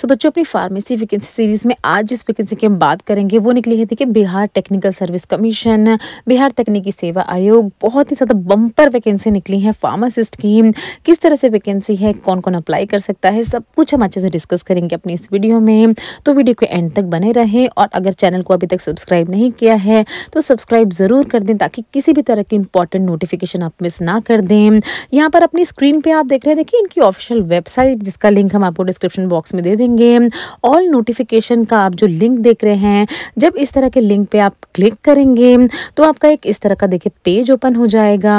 सो बच्चों अपनी pharmacy vacancy series में आज जिस वैकेंसी की हम बात करेंगे वो निकली है देखिए Bihar technical service commission Bihar तकनीकी सेवा आयोग बहुत ही ज़्यादा बम्पर वैकेंसी निकली है फार्मासिस्ट की किस तरह से वैकेंसी है कौन कौन अप्लाई कर सकता है सब कुछ हम अच्छे से डिस्कस करेंगे अपनी इस वीडियो में तो वीडियो के एंड तक बने रहें और अगर चैनल को अभी तक सब्सक्राइब नहीं किया है तो सब्सक्राइब ज़रूर कर दें ताकि किसी भी तरह की इंपॉर्टेंट नोटिफिकेशन आप मिस ना कर दें यहाँ पर अपनी स्क्रीन पर आप देख रहे हैं देखिए इनकी ऑफिशियल वेबसाइट जिसका लिंक हम आपको डिस्क्रिप्शन बॉक्स में दे दें देंगे ऑल नोटिफिकेशन का आप जो लिंक देख रहे हैं जब इस तरह के लिंक पे आप क्लिक करेंगे तो आपका एक इस तरह का देखिए पेज ओपन हो जाएगा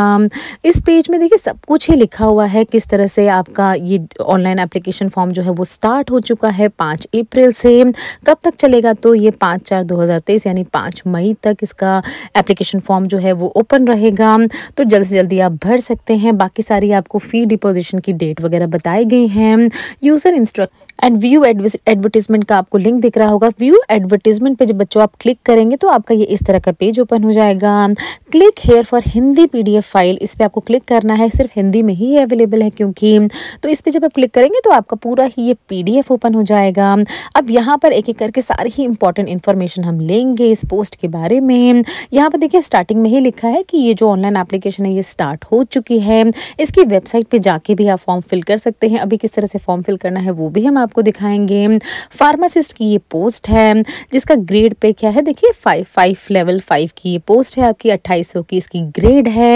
इस पेज में देखिए सब कुछ ही लिखा हुआ है किस तरह से आपका ये ऑनलाइन एप्लीकेशन फॉर्म जो है वो स्टार्ट हो चुका है पाँच अप्रैल से कब तक चलेगा तो ये पाँच चार दो यानी पाँच मई तक इसका एप्लीकेशन फॉर्म जो है वो ओपन रहेगा तो जल्द से जल्दी आप भर सकते हैं बाकी सारी आपको फ़ी डिपोजिशन की डेट वगैरह बताई गई हैं user instruct and view advertisement का आपको लिंक दिख रहा होगा व्यू एडवर्टीजमेंट पे जब बच्चों आप क्लिक करेंगे तो आपका ये इस तरह का पेज ओपन हो जाएगा click here for Hindi PDF file इस पर आपको क्लिक करना है सिर्फ हिंदी में ही अवेलेबल है क्योंकि तो इस पर जब आप क्लिक करेंगे तो आपका पूरा ही ये पी ओपन हो जाएगा अब यहाँ पर एक एक करके सारी ही इंपॉर्टेंट इन्फॉर्मेशन हम लेंगे इस पोस्ट के बारे में यहाँ पर देखिए स्टार्टिंग में ही लिखा है कि ये जो ऑनलाइन एप्लीकेशन है ये स्टार्ट हो चुकी है इसकी वेबसाइट पर जाके भी आप फॉर्म फिल कर सकते हैं अभी किस तरह से फॉर्म फिल करना है वो भी हम आपको दिखाएंगे फार्मासिस्ट की ये पोस्ट है जिसका ग्रेड पे क्या है देखिए फाइव फाइव लेवल फाइव की ये पोस्ट है आपकी अट्ठाईस की इसकी ग्रेड है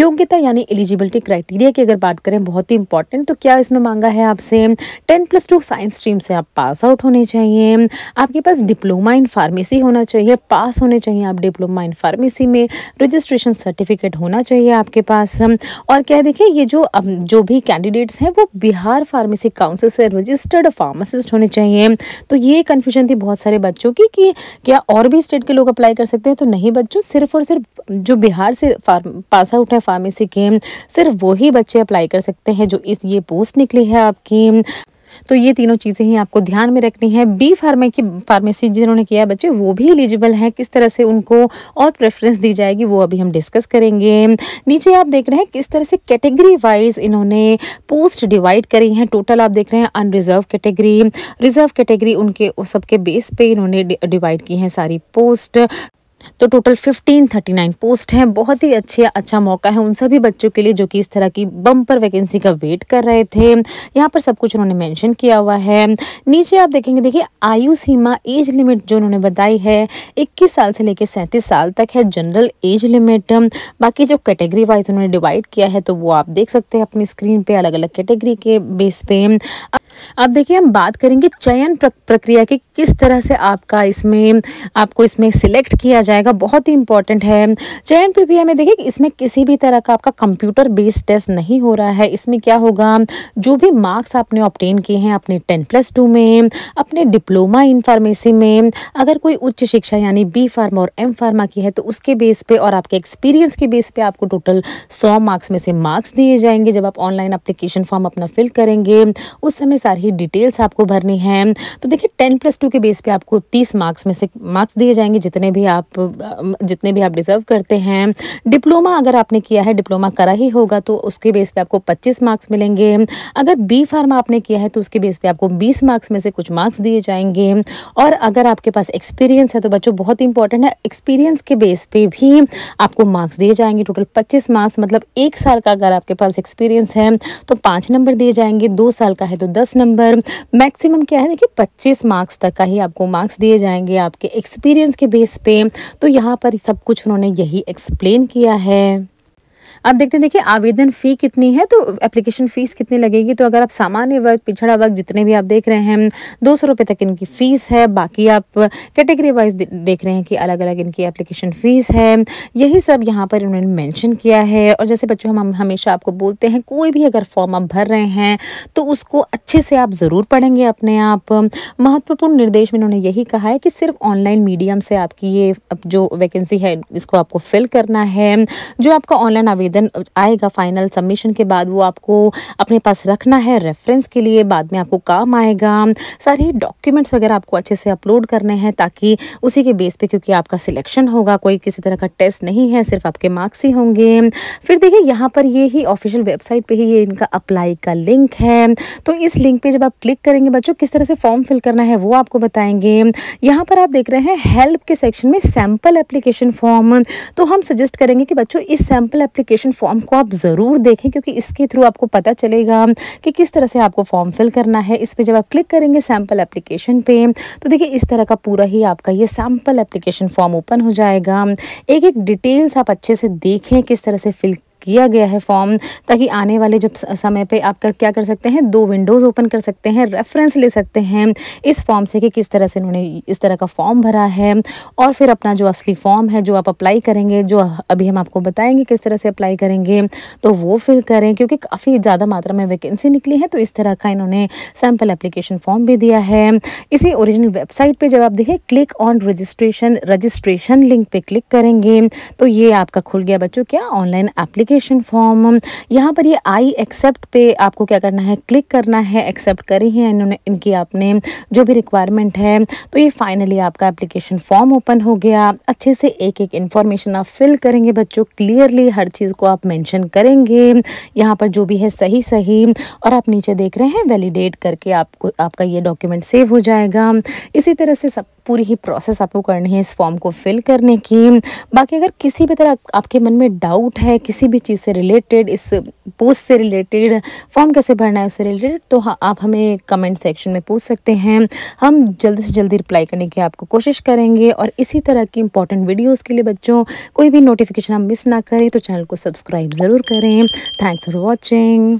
योग्यता यानी एलिजिबिलिटी क्राइटेरिया की अगर बात करें बहुत ही इंपॉर्टेंट तो क्या इसमें मांगा है आपसे ten plus two science stream से आप पास आउट होने चाहिए आपके पास डिप्लोमा इन फार्मेसी होना चाहिए पास होने चाहिए आप डिप्लोमा इन फार्मेसी में रजिस्ट्रेशन सर्टिफिकेट होना चाहिए आपके पास और क्या देखिए ये जो जो भी कैंडिडेट्स हैं वो बिहार फार्मेसी काउंसिल से रजिस्टर रजिस्टर्ड फार्मासिस्ट होने चाहिए तो ये कन्फ्यूजन थी बहुत सारे बच्चों की कि क्या और भी स्टेट के लोग अप्लाई कर सकते हैं तो नहीं बच्चों सिर्फ और सिर्फ जो बिहार से पास आउट है फार्मेसी के सिर्फ वही बच्चे अप्लाई कर सकते हैं जो इस ये पोस्ट निकली है आपकी तो ये तीनों चीज़ें ही आपको ध्यान में रखनी है बी फार्मे की फार्मेसी जिन्होंने किया है बच्चे वो भी एलिजिबल हैं किस तरह से उनको और प्रेफरेंस दी जाएगी वो अभी हम डिस्कस करेंगे नीचे आप देख रहे हैं किस तरह से कैटेगरी वाइज इन्होंने पोस्ट डिवाइड करी हैं टोटल आप देख रहे हैं अनरिजर्व कैटेगरी रिजर्व कैटेगरी उनके सबके बेस पे इन्होंने डिवाइड की हैं सारी पोस्ट तो total fifteen thirty nine post हैं बहुत ही अच्छे अच्छा मौका है उन सभी बच्चों के लिए जो कि इस तरह की बम्पर वैकेंसी का वेट कर रहे थे यहाँ पर सब कुछ उन्होंने मैंशन किया हुआ है नीचे आप देखेंगे देखिए आयु सीमा एज लिमिट जो उन्होंने बताई है इक्कीस साल से लेकर सैंतीस साल तक है जनरल एज लिमिट बाकी जो कैटेगरी वाइज उन्होंने डिवाइड किया है तो वो आप देख सकते हैं अपनी स्क्रीन पर अलग अलग कैटेगरी के बेस पे अब देखिए हम बात करेंगे चयन प्रक्रिया की किस तरह से आपका इसमें आपको इसमें सिलेक्ट किया जाएगा बहुत ही इंपॉर्टेंट है चयन प्रक्रिया में देखिए इसमें किसी भी तरह का आपका कंप्यूटर बेस्ड टेस्ट नहीं हो रहा है इसमें क्या होगा जो भी मार्क्स आपने ऑप्टेन किए हैं अपने टेन प्लस टू में अपने डिप्लोमा इन फार्मेसी में अगर कोई उच्च शिक्षा यानी बी फार्मा और एम फार्मा की है तो उसके बेस पे और आपके एक्सपीरियंस के बेस पे आपको टोटल सौ मार्क्स में से मार्क्स दिए जाएंगे जब आप ऑनलाइन अप्लीकेशन फॉर्म अपना फिल करेंगे उस समय सारे सारी डिटेल्स आपको भरनी है तो देखिए टेन प्लस टू के बेस पे आपको तीस मार्क्स में से मार्क्स दिए जाएंगे जितने भी आप जितने भी आप डिज़र्व करते हैं डिप्लोमा अगर आपने किया है डिप्लोमा करा ही होगा तो उसके बेस पे आपको पच्चीस मार्क्स मिलेंगे अगर बी फार्मा आपने किया है तो उसके बेस पे आपको बीस मार्क्स में से कुछ मार्क्स दिए जाएंगे और अगर आपके पास एक्सपीरियंस है तो बच्चों बहुत इंपॉर्टेंट है एक्सपीरियंस के बेस पर भी आपको मार्क्स दिए जाएंगे टोटल पच्चीस मार्क्स मतलब एक साल का अगर आपके पास एक्सपीरियंस है तो पाँच नंबर दिए जाएंगे दो साल का है तो दस नंबर नंबर मैक्सिमम क्या है देखिए पच्चीस मार्क्स तक का ही आपको मार्क्स दिए जाएंगे आपके एक्सपीरियंस के बेस पे तो यहाँ पर सब कुछ उन्होंने यही एक्सप्लेन किया है अब देखते हैं देखिए आवेदन फ़ी कितनी है तो एप्लीकेशन फ़ीस कितनी लगेगी तो अगर आप सामान्य वर्ग पिछड़ा वर्ग जितने भी आप देख रहे हैं दो सौ रुपये तक इनकी फ़ीस है बाकी आप कैटेगरी वाइज देख रहे हैं कि अलग अलग इनकी एप्लीकेशन फ़ीस है यही सब यहाँ पर इन्होंने मैंशन किया है और जैसे बच्चों हम हमेशा आपको बोलते हैं कोई भी अगर फॉर्म आप भर रहे हैं तो उसको अच्छे से आप ज़रूर पढ़ेंगे अपने आप महत्वपूर्ण निर्देश में इन्होंने यही कहा है कि सिर्फ ऑनलाइन मीडियम से आपकी ये जो वैकेंसी है इसको आपको फिल करना है जो आपका ऑनलाइन आवेदन आवेदन आएगा फाइनल सबमिशन के बाद वो आपको अपने पास रखना है रेफरेंस के लिए बाद में आपको काम आएगा सारे डॉक्यूमेंट्स वगैरह आपको अच्छे से अपलोड करने हैं ताकि उसी के बेस पे क्योंकि आपका सिलेक्शन होगा कोई किसी तरह का टेस्ट नहीं है सिर्फ आपके मार्क्स ही होंगे फिर देखिए यहाँ पर ये ही ऑफिशियल वेबसाइट पर ही ये इनका अप्लाई का लिंक है तो इस लिंक पर जब आप क्लिक करेंगे बच्चों किस तरह से फॉर्म फिल करना है वो आपको बताएंगे यहाँ पर आप देख रहे हैं हेल्प के सेक्शन में सैम्पल एप्लीकेशन फॉर्म तो हम सजेस्ट करेंगे कि बच्चों इस सैम्पल एप्लीकेशन एप्लीकेशन फॉर्म को आप ज़रूर देखें क्योंकि इसके थ्रू आपको पता चलेगा कि किस तरह से आपको फॉर्म फिल करना है इस पर जब आप क्लिक करेंगे सैम्पल एप्लीकेशन पे तो देखिए इस तरह का पूरा ही आपका ये सैम्पल एप्लीकेशन फॉर्म ओपन हो जाएगा एक एक डिटेल्स आप अच्छे से देखें किस तरह से फिल किया गया है फॉर्म ताकि आने वाले जब समय पे आप कर, क्या कर सकते हैं दो विंडोज़ ओपन कर सकते हैं रेफरेंस ले सकते हैं इस फॉर्म से कि किस तरह से इन्होंने इस तरह का फॉर्म भरा है और फिर अपना जो असली फॉर्म है जो आप अप्लाई करेंगे जो अभी हम आपको बताएंगे किस तरह से अप्लाई करेंगे तो वो फिल करें क्योंकि काफ़ी ज़्यादा मात्रा में वैकेंसी निकली है तो इस तरह का इन्होंने सैम्पल एप्लीकेशन फॉर्म भी दिया है इसी ओरिजिनल वेबसाइट पर जब आप देखें click on registration registration link पर क्लिक करेंगे तो ये आपका खुल गया बच्चों क्या online application application form um, यहाँ पर ये आई एक्सेप्ट पे आपको क्या करना है क्लिक करना है एक्सेप्ट करी है इन्होंने इनकी आपने जो भी रिक्वायरमेंट है तो ये फाइनली आपका एप्लीकेशन फॉर्म ओपन हो गया अच्छे से एक एक इन्फॉर्मेशन आप फिल करेंगे बच्चों क्लियरली हर चीज़ को आप मैंशन करेंगे यहाँ पर जो भी है सही सही और आप नीचे देख रहे हैं वैलिडेट करके आपको आपका ये डॉक्यूमेंट सेव हो जाएगा इसी तरह से सब पूरी ही प्रोसेस आपको करनी है इस फॉर्म को फिल करने की बाकी अगर किसी भी तरह आपके मन में डाउट है किसी भी चीज़ से रिलेटेड इस पोस्ट से रिलेटेड फॉर्म कैसे भरना है उससे रिलेटेड तो हाँ आप हमें कमेंट सेक्शन में पूछ सकते हैं हम जल्द से जल्दी रिप्लाई करने की आपको कोशिश करेंगे और इसी तरह की इंपॉर्टेंट वीडियोज़ के लिए बच्चों कोई भी नोटिफिकेशन आप मिस ना करें तो चैनल को सब्सक्राइब ज़रूर करें थैंक्स फॉर वॉचिंग